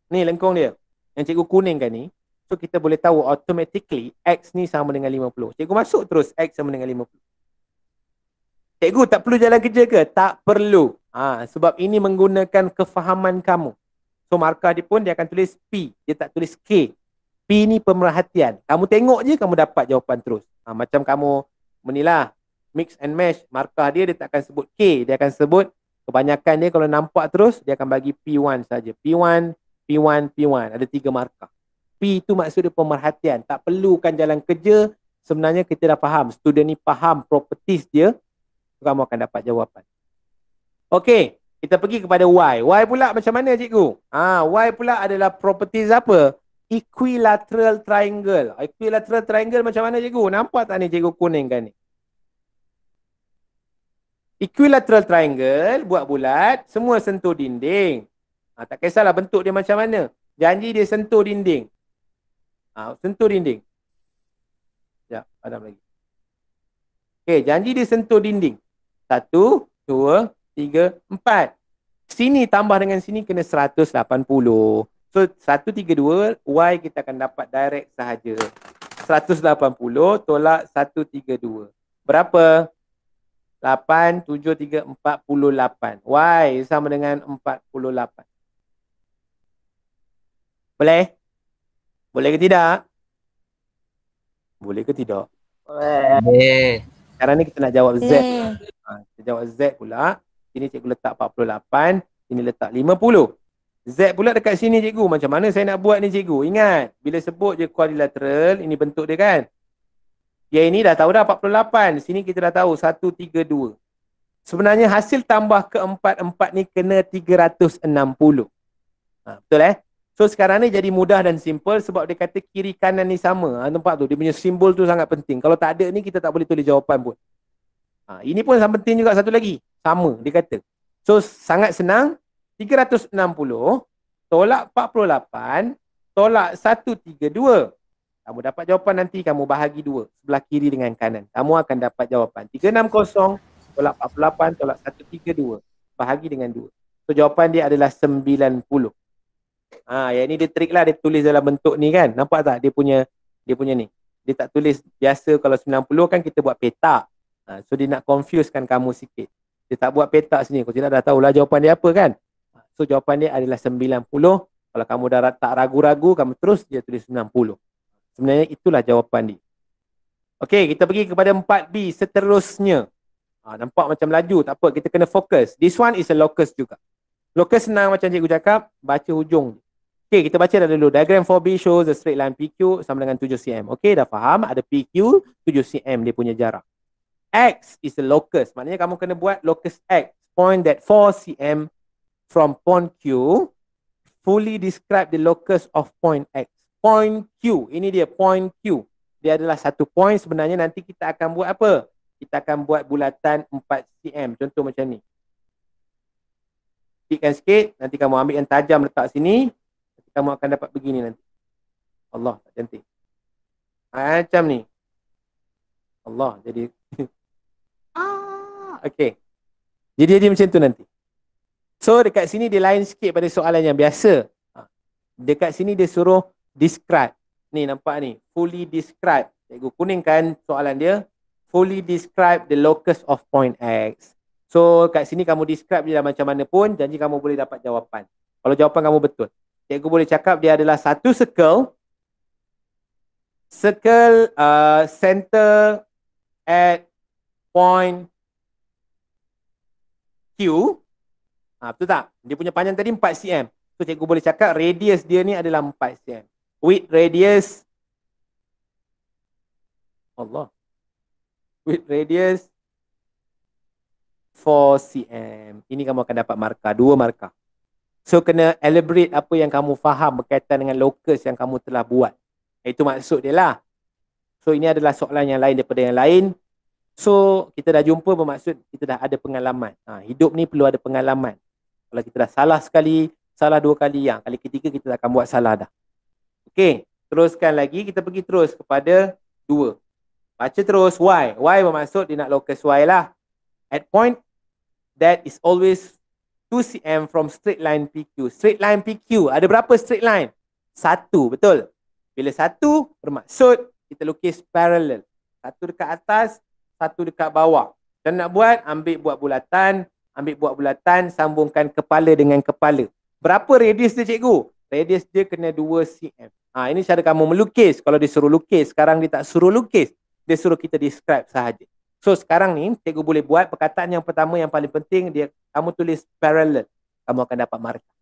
ni lengkung dia. Yang cikgu kuningkan ni. So kita boleh tahu automatically X ni sama dengan 50. Cikgu masuk terus X sama dengan 50. Cikgu tak perlu jalan kerja ke? Tak perlu. Ha, sebab ini menggunakan kefahaman kamu. So markah dia pun dia akan tulis P. Dia tak tulis K. P ni pemerhatian. Kamu tengok je kamu dapat jawapan terus. Ha, macam kamu menilah mix and match markah dia dia tak akan sebut K. Dia akan sebut kebanyakan dia kalau nampak terus dia akan bagi P1 saja. P1, P1, P1. Ada tiga markah. P tu maksud dia pemerhatian. Tak perlukan jalan kerja, sebenarnya kita dah faham. Student ni faham properties dia, kamu akan dapat jawapan. Okay, kita pergi kepada why. Why pula macam mana cikgu? Ah, ha, why pula adalah properties apa? Equilateral triangle. Equilateral triangle macam mana cikgu? Nampak tak ni cikgu kuning kan ni? Equilateral triangle, buat bulat, semua sentuh dinding. Ha, tak kisahlah bentuk dia macam mana. Janji dia sentuh dinding. Ha, sentuh dinding. Sekejap, ada lagi. Okey, janji dia sentuh dinding. Satu, dua, tiga, empat. Sini tambah dengan sini kena 180. So, satu, tiga, dua, Y kita akan dapat direct sahaja. 180 tolak 132. Berapa? 8734 48. Y sama dengan 48. Boleh? Boleh ke tidak? Boleh ke tidak? Boleh. Sekarang ni kita nak jawab Z. Hmm. Ha, kita jawab Z pula. Sini cikgu letak 48. Sini letak 50. Z pula dekat sini cikgu. Macam mana saya nak buat ni cikgu? Ingat. Bila sebut je quadrilateral. Ini bentuk dia kan? Dia ini dah tahu dah 48. Sini kita dah tahu. 1, 3, 2. Sebenarnya hasil tambah keempat-empat ni kena 360. Ha, betul eh? So sekarang ni jadi mudah dan simple sebab dia kata kiri kanan ni sama. Ha, nampak tu? Dia punya simbol tu sangat penting. Kalau tak ada ni kita tak boleh tulis jawapan pun. Ha, ini pun sangat penting juga satu lagi. Sama dia kata. So sangat senang. 360 tolak 48 tolak 132. Kamu dapat jawapan nanti kamu bahagi dua. Sebelah kiri dengan kanan. Kamu akan dapat jawapan. 360 tolak 48 tolak 132. Bahagi dengan dua. So jawapan dia adalah 90. Ha, yang ni dia trick lah dia tulis dalam bentuk ni kan. Nampak tak dia punya dia punya ni. Dia tak tulis biasa kalau 90 kan kita buat petak. Ha, so dia nak confusekan kamu sikit. Dia tak buat petak sini. Kau tidak dah tahulah jawapan dia apa kan. Ha, so jawapan dia adalah 90. Kalau kamu dah tak ragu-ragu kamu terus dia tulis 90. Sebenarnya itulah jawapan dia. Okay, kita pergi kepada 4B seterusnya. Ha, nampak macam laju tak apa kita kena fokus. This one is a locus juga. Lokal senang macam cikgu cakap, baca hujung. Okay, kita baca dah dulu. Diagram 4B shows the straight line PQ sama dengan 7cm. Okay, dah faham? Ada PQ, 7cm dia punya jarak. X is the locus. Maknanya kamu kena buat locus X. Point that 4cm from point Q fully describe the locus of point X. Point Q. Ini dia point Q. Dia adalah satu point sebenarnya nanti kita akan buat apa? Kita akan buat bulatan 4cm. Contoh macam ni. Sikitkan sikit. Nanti kamu ambil yang tajam letak sini. Nanti kamu akan dapat begini nanti. Allah tak cantik. Macam ni. Allah jadi. ah. Okay. Jadi jadi macam tu nanti. So dekat sini dia lain sikit pada soalan yang biasa. Ha. Dekat sini dia suruh describe. Ni nampak ni. Fully describe. Cikgu kuningkan soalan dia. Fully describe the locus of point X. So kat sini kamu describe je macam mana pun janji kamu boleh dapat jawapan. Kalau jawapan kamu betul. Cikgu boleh cakap dia adalah satu circle. Circle uh, center at point Q. Ha, betul tak? Dia punya panjang tadi 4 cm. So cikgu boleh cakap radius dia ni adalah 4 cm. With radius. Allah. With radius 4 4 cm. Ini kamu akan dapat markah, dua markah. So kena elaborate apa yang kamu faham berkaitan dengan locus yang kamu telah buat. Itu maksud dia lah. So ini adalah soalan yang lain daripada yang lain. So kita dah jumpa bermaksud kita dah ada pengalaman. Ha, hidup ni perlu ada pengalaman. Kalau kita dah salah sekali, salah dua kali yang kali ketiga kita akan buat salah dah. Okay, teruskan lagi kita pergi terus kepada dua. Baca terus why. Why bermaksud dia nak locus why lah. At point that is always 2cm from straight line PQ. Straight line PQ, ada berapa straight line? Satu, betul? Bila satu, bermaksud kita lukis parallel. Satu dekat atas, satu dekat bawah. Dan nak buat, ambil buat bulatan, ambil buat bulatan, sambungkan kepala dengan kepala. Berapa radius dia cikgu? Radius dia kena 2cm. Ha, ini cara kamu melukis. Kalau disuruh lukis, sekarang dia tak suruh lukis. Dia suruh kita describe sahaja. So sekarang ni cikgu boleh buat perkataan yang pertama yang paling penting dia kamu tulis parallel. Kamu akan dapat markah.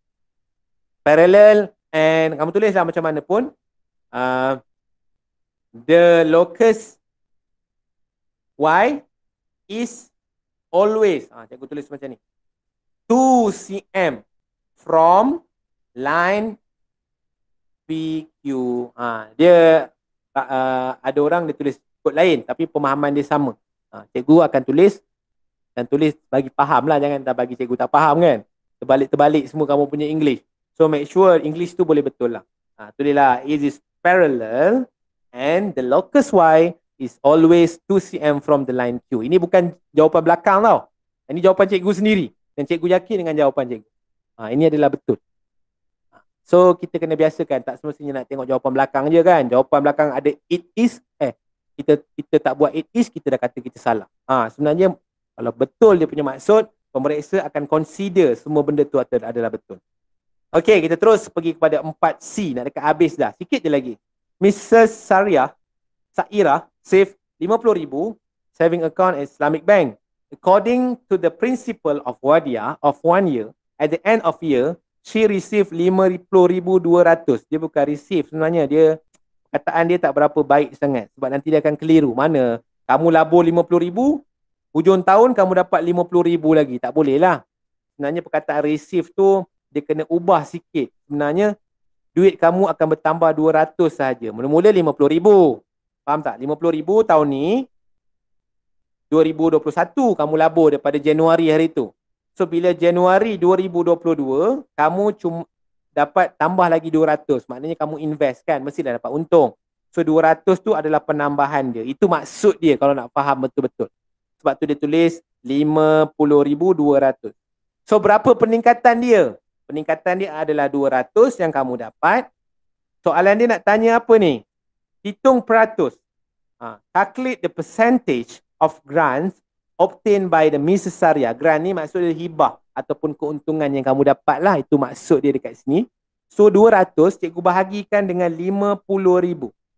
Parallel and kamu tulislah macam mana pun uh, the locus y is always ah uh, cikgu tulis macam ni. 2 cm from line PQ. Ah dia uh, ada orang dia tulis kod lain tapi pemahaman dia sama. Ha, cikgu akan tulis dan tulis bagi faham lah jangan tak bagi cikgu tak faham kan. Terbalik-terbalik semua kamu punya English. So make sure English tu boleh betul lah. Ha, lah. it is parallel and the locus Y is always 2cm from the line Q. Ini bukan jawapan belakang tau. Ini jawapan cikgu sendiri. Dan cikgu yakin dengan jawapan cikgu. Ha, ini adalah betul. Ha, so kita kena biasakan tak semestinya nak tengok jawapan belakang je kan. Jawapan belakang ada it is eh kita kita tak buat it is kita dah kata kita salah. Ha, sebenarnya kalau betul dia punya maksud, pemeriksa akan consider semua benda tu adalah betul. Okey, kita terus pergi kepada 4C. Nak dekat habis dah. Sikit je lagi. Mrs. Saria, Saira save RM50,000 saving account at Islamic Bank. According to the principle of wadia of one year, at the end of year, she received RM50,200. Dia bukan receive sebenarnya. Dia kataan dia tak berapa baik sangat sebab nanti dia akan keliru mana kamu labur RM50,000 hujung tahun kamu dapat RM50,000 lagi tak boleh lah sebenarnya perkataan receive tu dia kena ubah sikit sebenarnya duit kamu akan bertambah RM200 sahaja mula-mula RM50,000 faham tak RM50,000 tahun ni 2021 kamu labur daripada Januari hari tu So bila Januari 2022 kamu cuma dapat tambah lagi 200. Maknanya kamu invest kan, mestilah dapat untung. So 200 tu adalah penambahan dia. Itu maksud dia kalau nak faham betul-betul. Sebab tu dia tulis 50,200. So berapa peningkatan dia? Peningkatan dia adalah 200 yang kamu dapat. Soalan dia nak tanya apa ni? Hitung peratus. Ha, calculate the percentage of grants Obtain by the Mrs. Saria. Grant ni maksud dia hibah ataupun keuntungan yang kamu dapat lah. Itu maksud dia dekat sini. So 200 cikgu bahagikan dengan 50,000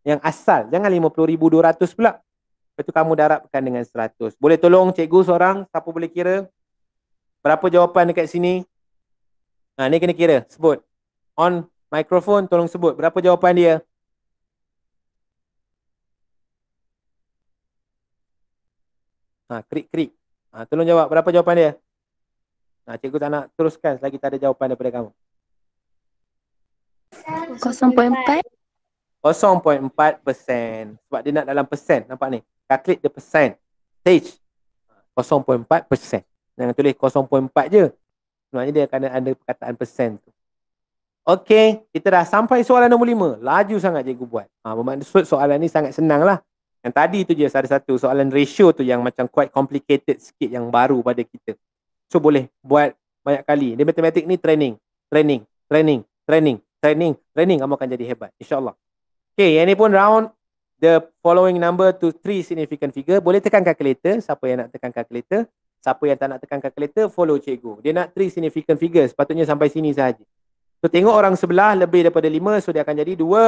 yang asal. Jangan 50,200 pula. Lepas tu kamu darabkan dengan 100. Boleh tolong cikgu seorang siapa boleh kira berapa jawapan dekat sini? Ha, ni kena kira. Sebut. On microphone tolong sebut. Berapa jawapan dia? Ha, krik krik. Ha, tolong jawab berapa jawapan dia? Ha, cikgu tak nak teruskan selagi tak ada jawapan daripada kamu. 0.4 0.4% sebab dia nak dalam persen nampak ni. Calculate the percent. Stage 0.4%. Ha, Jangan tulis 0.4 je. Sebenarnya dia akan ada perkataan persen tu. Okey, kita dah sampai soalan nombor 5. Laju sangat cikgu buat. Ha, bermaksud soalan ni sangat senang lah. Yang tadi tu je ada satu soalan ratio tu yang macam quite complicated sikit yang baru pada kita. So boleh buat banyak kali. Dia matematik ni training. Training. Training. Training. Training. Training. Kamu akan jadi hebat. InsyaAllah. Okay. Yang ni pun round the following number to three significant figure. Boleh tekan calculator. Siapa yang nak tekan calculator. Siapa yang tak nak tekan calculator, follow cikgu. Dia nak three significant figures. Sepatutnya sampai sini sahaja. So tengok orang sebelah lebih daripada lima. So dia akan jadi dua,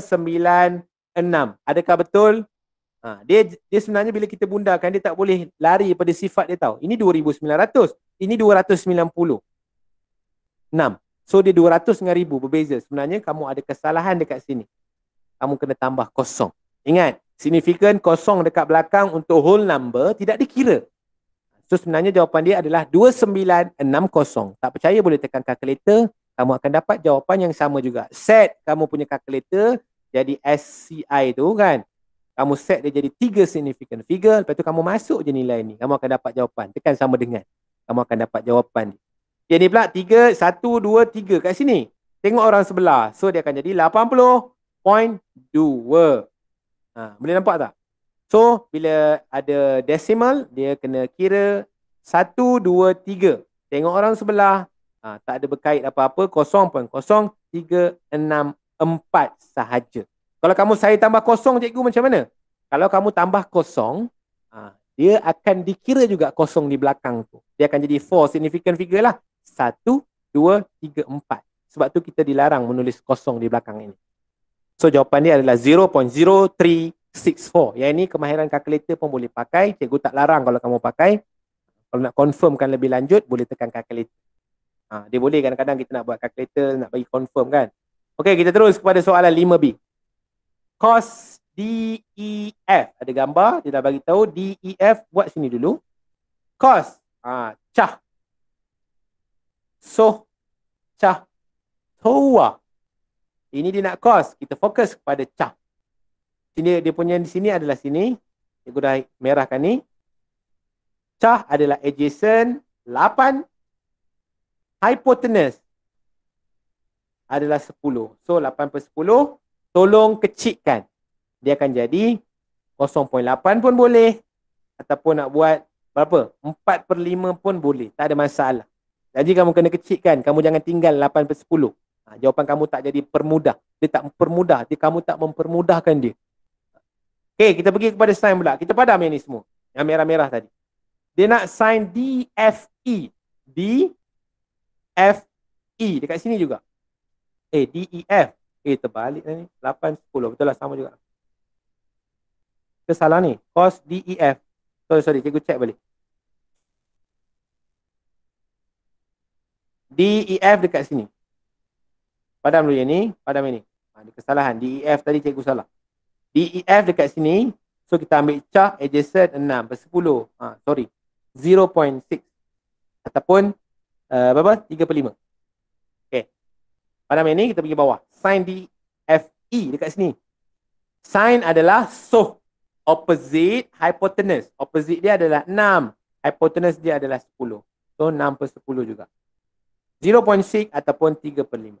sembilan, enam. Adakah betul? Ha, dia dia sebenarnya bila kita bundarkan dia tak boleh lari pada sifat dia tahu. Ini 2900, ini 290. enam, So dia 200 dengan ribu berbeza. Sebenarnya kamu ada kesalahan dekat sini. Kamu kena tambah kosong. Ingat, signifikan kosong dekat belakang untuk whole number tidak dikira. So sebenarnya jawapan dia adalah 2960. Tak percaya boleh tekan calculator, kamu akan dapat jawapan yang sama juga. Set kamu punya calculator jadi SCI tu kan. 2960 kamu set dia jadi tiga significant figure lepas tu kamu masuk je nilai ni kamu akan dapat jawapan tekan sama dengan kamu akan dapat jawapan ni dia ni pula 3 1 2 3 kat sini tengok orang sebelah so dia akan jadi 80.2 ha boleh nampak tak so bila ada decimal dia kena kira satu dua tiga. tengok orang sebelah ha, tak ada berkait apa-apa 0.0364 sahaja kalau kamu saya tambah kosong cikgu macam mana? Kalau kamu tambah kosong, ah, dia akan dikira juga kosong di belakang tu. Dia akan jadi four significant figure lah. Satu, dua, tiga, empat. Sebab tu kita dilarang menulis kosong di belakang ini. So jawapan dia adalah 0.0364. Yang ini kemahiran kalkulator pun boleh pakai. Cikgu tak larang kalau kamu pakai. Kalau nak confirmkan lebih lanjut, boleh tekan kalkulator. Ha, dia boleh kadang-kadang kita nak buat kalkulator, nak bagi confirm kan. Okey, kita terus kepada soalan 5B cos DEF. Ada gambar, dia dah bagi tahu DEF buat sini dulu. Cos ah cah. So cah tua. Ini dia nak cos, kita fokus kepada cah. Sini dia punya di sini adalah sini. Cikgu dah merahkan ni. Cah adalah adjacent 8. Hypotenuse adalah 10. So 8 per 10 tolong kecikkan. Dia akan jadi 0.8 pun boleh ataupun nak buat berapa? 4 per 5 pun boleh. Tak ada masalah. Jadi kamu kena kecikkan. Kamu jangan tinggal 8 per 10. Ha, jawapan kamu tak jadi permudah. Dia tak mempermudah. Dia kamu tak mempermudahkan dia. Okay, kita pergi kepada sign pula. Kita padam yang ni semua. Yang merah-merah tadi. Dia nak sign DFE. DFE. Dekat sini juga. Eh, DEF. Eh terbalik ni. 8, 10. Betul lah sama juga. kesalahan ni. Cos DEF. Sorry, sorry. Cikgu check balik. DEF dekat sini. Padam dulu yang ni. Padam yang ni. Ha, ada kesalahan. DEF tadi cikgu salah. DEF dekat sini. So kita ambil cah adjacent 6 bersepuluh Ha, sorry. 0.6. Ataupun uh, berapa? 3 per 5. Pada yang ni kita pergi bawah. Sign DFE dekat sini. Sign adalah so. Opposite hypotenuse. Opposite dia adalah 6. Hypotenuse dia adalah 10. So 6 per 10 juga. 0.6 ataupun 3 per 5.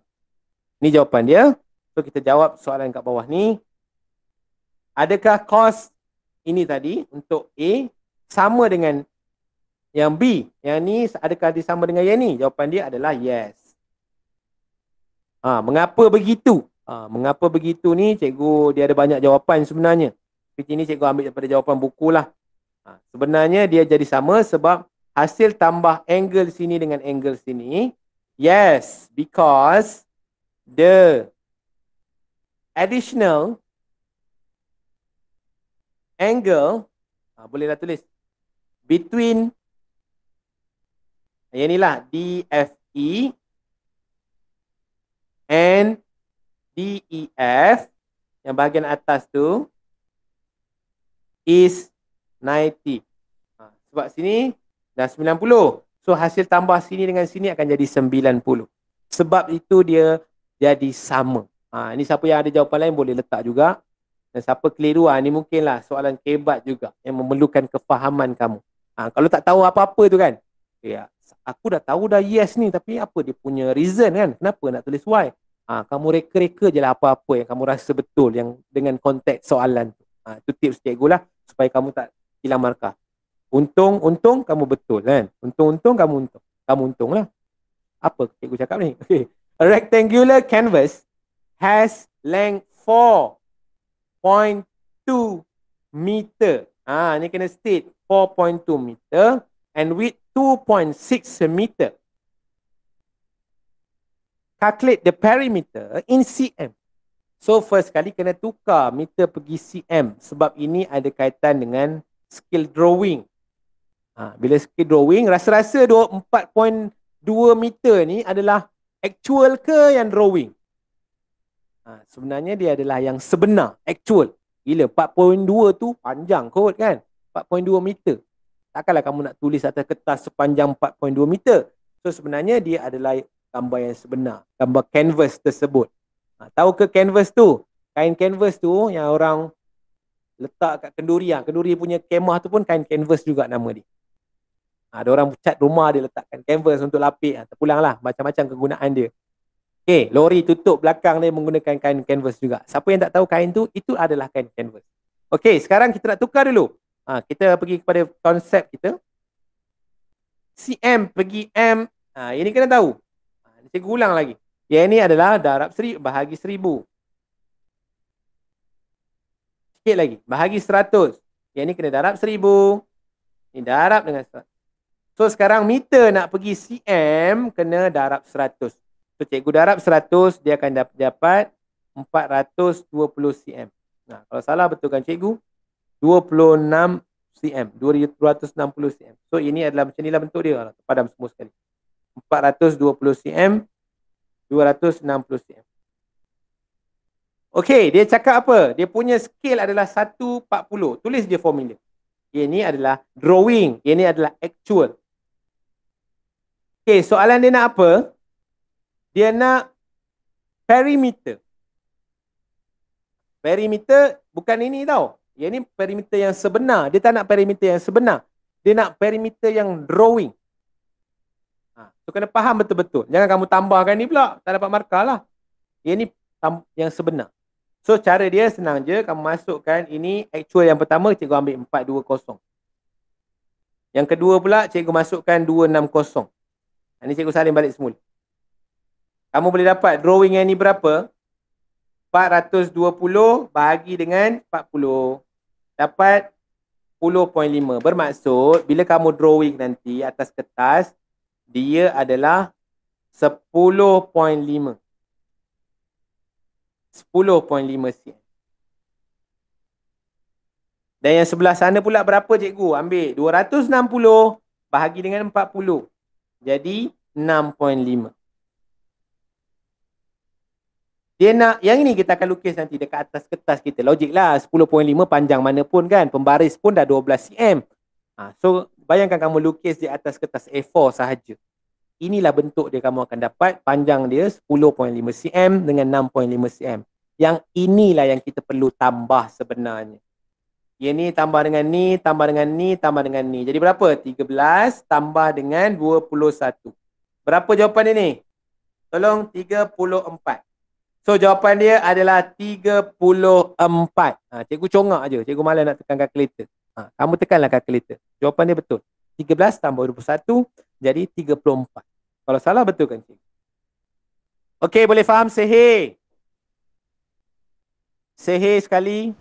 Ni jawapan dia. So kita jawab soalan kat bawah ni. Adakah cos ini tadi untuk A sama dengan yang B? Yang ni adakah dia sama dengan yang ni? Jawapan dia adalah yes. Ha, mengapa begitu? Ha, mengapa begitu ni cikgu dia ada banyak jawapan sebenarnya. Tapi ini cikgu ambil daripada jawapan buku lah. Ha, sebenarnya dia jadi sama sebab hasil tambah angle sini dengan angle sini. Yes, because the additional angle ha, bolehlah tulis between yang inilah DFE N, D, E, F. Yang bahagian atas tu is 90. Ha, sebab sini dah 90. So hasil tambah sini dengan sini akan jadi 90. Sebab itu dia jadi sama. Ha, ini siapa yang ada jawapan lain boleh letak juga. Dan siapa keliru, ha, ini mungkinlah soalan kebat juga yang memerlukan kefahaman kamu. Ha, kalau tak tahu apa-apa tu kan. Ya. Yeah aku dah tahu dah yes ni tapi apa dia punya reason kan kenapa nak tulis why ha, kamu reka-reka je lah apa-apa yang kamu rasa betul yang dengan konteks soalan tu ha, tu tips cikgu lah supaya kamu tak hilang markah untung-untung kamu betul kan untung-untung kamu untung kamu untung lah apa cikgu cakap ni okay. a rectangular canvas has length 4.2 meter ha, ni kena state 4.2 meter and width 2.6 meter. Calculate the perimeter in cm. So first kali kena tukar meter pergi cm sebab ini ada kaitan dengan skill drawing. Ha, bila skill drawing, rasa-rasa 4.2 meter ni adalah actual ke yang drawing? Ha, sebenarnya dia adalah yang sebenar, actual. Gila, 4.2 tu panjang kot kan? 4.2 meter. Takkanlah kamu nak tulis atas kertas sepanjang 4.2 meter. So sebenarnya dia adalah gambar yang sebenar. Gambar canvas tersebut. Ha, tahu ke canvas tu? Kain canvas tu yang orang letak kat kenduri. Ha. Kenduri punya kemah tu pun kain canvas juga nama dia. Ha, ada orang cat rumah dia letakkan canvas untuk lapik. Ha, terpulang lah macam-macam kegunaan dia. Okay, lori tutup belakang dia menggunakan kain canvas juga. Siapa yang tak tahu kain tu, itu adalah kain canvas. Okay, sekarang kita nak tukar dulu. Ha, kita pergi kepada konsep kita. CM pergi M. Ha, ini kena tahu. Ha, cikgu ulang lagi. Yang ini adalah darab seri, bahagi seribu. Sikit lagi. Bahagi seratus. Yang ini kena darab seribu. Ini darab dengan seratus. So sekarang meter nak pergi CM kena darab seratus. So cikgu darab seratus dia akan dapat empat ratus dua puluh CM. Nah, ha, kalau salah betulkan cikgu. 26 cm 260 cm so ini adalah macam inilah bentuk dia lah, padam semua sekali 420 cm 260 cm Okey, dia cakap apa? Dia punya scale adalah 1.40. Tulis dia formula. Ini adalah drawing. Ini adalah actual. Okey, soalan dia nak apa? Dia nak perimeter. Perimeter bukan ini tau. Yang ini perimeter yang sebenar. Dia tak nak perimeter yang sebenar. Dia nak perimeter yang drawing. Ha, so kena faham betul-betul. Jangan kamu tambahkan ni pula. Tak dapat markah lah. Yang ini yang sebenar. So cara dia senang je. Kamu masukkan ini actual yang pertama. Cikgu ambil 420. Yang kedua pula cikgu masukkan 260. Ini ha, cikgu salin balik semula. Kamu boleh dapat drawing yang ni berapa? 420 bagi dengan 40 dapat 10.5. Bermaksud bila kamu drawing nanti atas kertas, dia adalah 10.5. 10.5 cm. Dan yang sebelah sana pula berapa cikgu? Ambil 260 bahagi dengan 40. Jadi 6.5. Dia nak, yang ini kita akan lukis nanti dekat atas kertas kita. Logiklah 10.5 panjang mana pun kan. Pembaris pun dah 12 cm. Ha, so, bayangkan kamu lukis di atas kertas A4 sahaja. Inilah bentuk dia kamu akan dapat. Panjang dia 10.5 cm dengan 6.5 cm. Yang inilah yang kita perlu tambah sebenarnya. Ia ni tambah dengan ni, tambah dengan ni, tambah dengan ni. Jadi berapa? 13 tambah dengan 21. Berapa jawapan dia ni? Tolong 34. So jawapan dia adalah 34. Ha, cikgu congak je. Cikgu malah nak tekan kalkulator. Ha, kamu tekanlah kalkulator. Jawapan dia betul. 13 tambah 21 jadi 34. Kalau salah betul kan cikgu? Okey boleh faham sehir? Sehir sekali.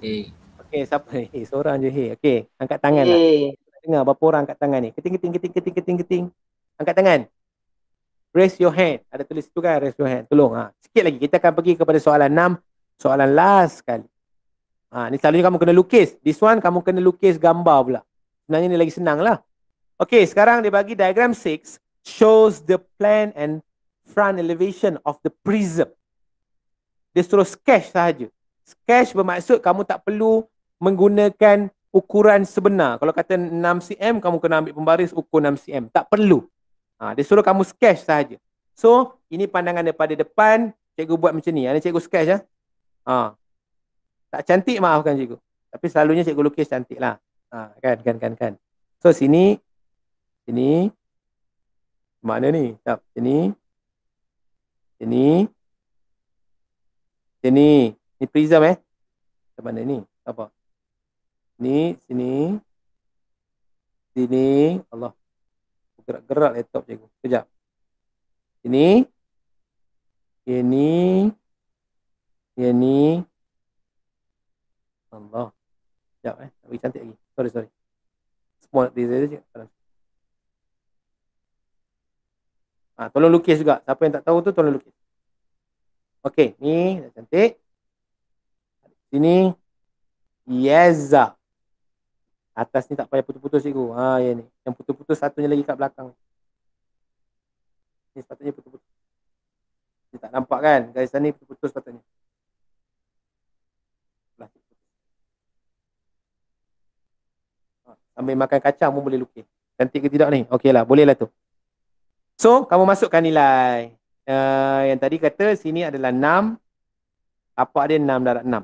Hey. Okey siapa? hey, seorang je hey. Okay, angkat tangan lah. hey. lah. Dengar berapa orang angkat tangan ni? Keting keting keting keting keting keting. Angkat tangan raise your hand. Ada tulis tu kan, raise your hand. Tolong. Ha. Sikit lagi. Kita akan pergi kepada soalan enam. Soalan last sekali. Ha, ni selalunya kamu kena lukis. This one kamu kena lukis gambar pula. Sebenarnya ni lagi senang lah. Okay, sekarang dia bagi diagram six shows the plan and front elevation of the prism. Dia suruh sketch sahaja. Sketch bermaksud kamu tak perlu menggunakan ukuran sebenar. Kalau kata 6 cm, kamu kena ambil pembaris ukur 6 cm. Tak perlu. Ha, dia suruh kamu sketch saja. So, ini pandangan daripada depan. Cikgu buat macam ni. Ini ha, cikgu sketch ya. Ha. Tak cantik maafkan cikgu. Tapi selalunya cikgu lukis cantik lah. Ha, kan, kan, kan, kan. So, sini. Sini. Mana ni? Tak, sini. Sini. Sini. Ni prism eh. Di mana ni? Apa? Ni, sini. Sini. Allah gerak-gerak laptop cikgu. Sekejap. Ini. Ini. Ini. Allah. Sekejap eh. Tak cantik lagi. Sorry, sorry. Small desa je cikgu. Ha, tolong lukis juga. Siapa yang tak tahu tu, tolong lukis. Okey, ni dah cantik. Ini, Yeza. Yeah, Atas ni tak payah putus-putus cikgu. Ha ya ni. Yang putus-putus satunya lagi kat belakang. Ni satunya putus-putus. Dia tak nampak kan? guys? sana ni putus-putus sepatutnya. Lah, ha, ambil makan kacang pun boleh lukis. Cantik ke tidak ni? Okey lah. Boleh lah tu. So, kamu masukkan nilai. Uh, yang tadi kata sini adalah 6. Apa dia 6 darat 6?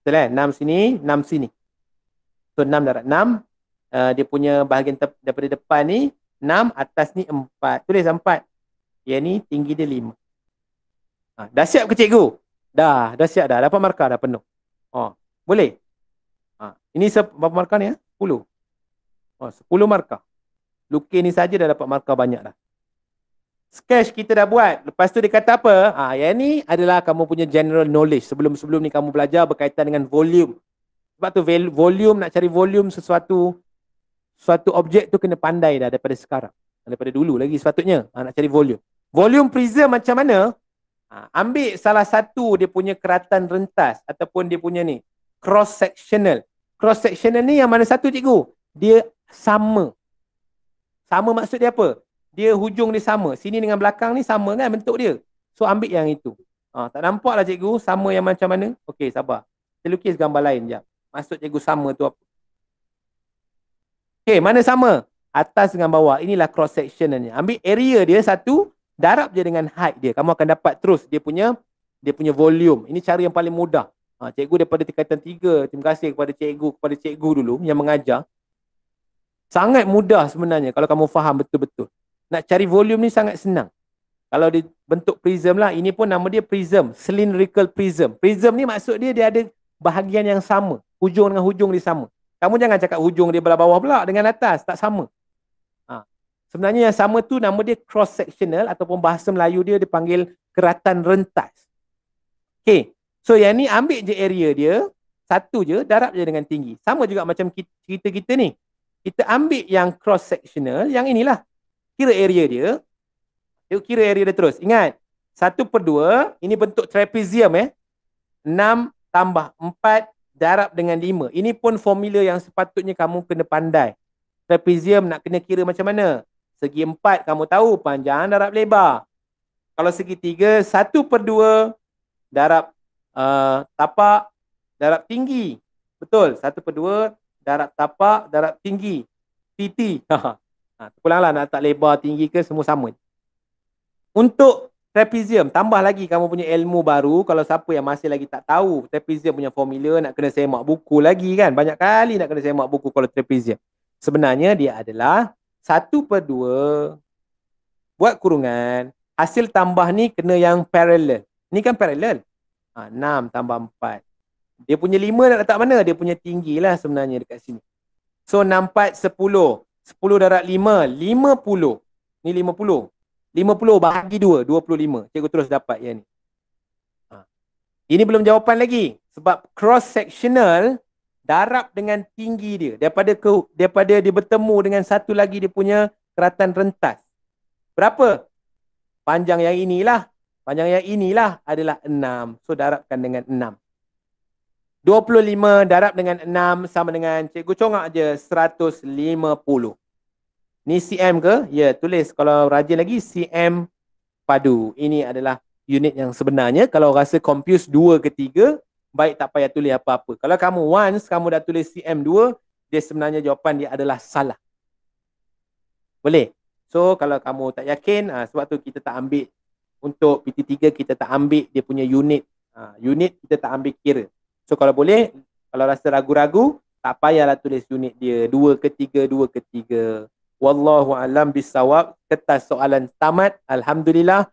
Betul kan? eh? 6 sini, 6 sini. So 6 darat 6. Uh, dia punya bahagian tep- daripada depan ni 6, atas ni 4. Tulis 4. Lah yang ni tinggi dia 5. Ha, dah siap ke cikgu? Dah, dah siap dah. Dapat markah dah penuh. Ha, boleh? Ha, ini se- berapa markah ni? Ya? 10. Ha, 10 ha, markah. Lukis ni saja dah dapat markah banyak dah. Sketch kita dah buat. Lepas tu dia kata apa? Ha, yang ni adalah kamu punya general knowledge. Sebelum-sebelum ni kamu belajar berkaitan dengan volume. Sebab tu volume, nak cari volume sesuatu Suatu objek tu kena pandai dah daripada sekarang Daripada dulu lagi sepatutnya ha, Nak cari volume Volume prism macam mana? Ha, ambil salah satu dia punya keratan rentas Ataupun dia punya ni Cross sectional Cross sectional ni yang mana satu cikgu? Dia sama Sama maksud dia apa? Dia hujung dia sama Sini dengan belakang ni sama kan bentuk dia So ambil yang itu ha, Tak nampak lah cikgu sama yang macam mana Okay sabar Kita lukis gambar lain sekejap Maksud cikgu sama tu apa? Okay, mana sama? Atas dengan bawah. Inilah cross sectionnya. Ambil area dia satu, darab je dengan height dia. Kamu akan dapat terus dia punya dia punya volume. Ini cara yang paling mudah. Ha, cikgu daripada tingkatan 3. Terima kasih kepada cikgu kepada cikgu dulu yang mengajar. Sangat mudah sebenarnya kalau kamu faham betul-betul. Nak cari volume ni sangat senang. Kalau dia bentuk prism lah, ini pun nama dia prism, cylindrical prism. Prism ni maksud dia dia ada bahagian yang sama hujung dengan hujung dia sama. Kamu jangan cakap hujung dia belah bawah pula dengan atas, tak sama. Ha. Sebenarnya yang sama tu nama dia cross sectional ataupun bahasa Melayu dia dipanggil keratan rentas. Okay, so yang ni ambil je area dia, satu je, darab je dengan tinggi. Sama juga macam kita kita ni. Kita ambil yang cross sectional, yang inilah. Kira area dia. Yuk kira area dia terus. Ingat, satu per dua, ini bentuk trapezium eh. Enam tambah empat, darab dengan lima. Ini pun formula yang sepatutnya kamu kena pandai. Trapezium nak kena kira macam mana? Segi empat kamu tahu panjang darab lebar. Kalau segi tiga, satu per dua darab uh, tapak, darab tinggi. Betul, satu per dua darab tapak, darab tinggi. Titi. ha, pulanglah nak tak lebar tinggi ke semua sama. Untuk trapezium tambah lagi kamu punya ilmu baru kalau siapa yang masih lagi tak tahu trapezium punya formula nak kena semak buku lagi kan banyak kali nak kena semak buku kalau trapezium sebenarnya dia adalah 1 per 2 buat kurungan hasil tambah ni kena yang parallel ni kan parallel ha, 6 tambah 4 dia punya 5 nak letak mana dia punya tinggi lah sebenarnya dekat sini so 6 4 10 10 darat 5 50 ni 50 50 bahagi 2, 25. Cikgu terus dapat yang ni. Ha. Ini belum jawapan lagi. Sebab cross-sectional darab dengan tinggi dia. Daripada, ke, daripada dia bertemu dengan satu lagi dia punya keratan rentas. Berapa? Panjang yang inilah. Panjang yang inilah adalah 6. So darabkan dengan 6. 25 darab dengan 6 sama dengan cikgu congak je 150. Ni CM ke? Ya, tulis. Kalau rajin lagi, CM padu. Ini adalah unit yang sebenarnya. Kalau rasa confuse dua ke tiga, baik tak payah tulis apa-apa. Kalau kamu once, kamu dah tulis CM dua, dia sebenarnya jawapan dia adalah salah. Boleh? So, kalau kamu tak yakin, ha, sebab tu kita tak ambil untuk PT3, kita tak ambil dia punya unit. Ha, unit kita tak ambil kira. So, kalau boleh, kalau rasa ragu-ragu, tak payahlah tulis unit dia. Dua ke tiga, dua ke tiga. Wallahu alam bisawab. Kertas soalan tamat. Alhamdulillah.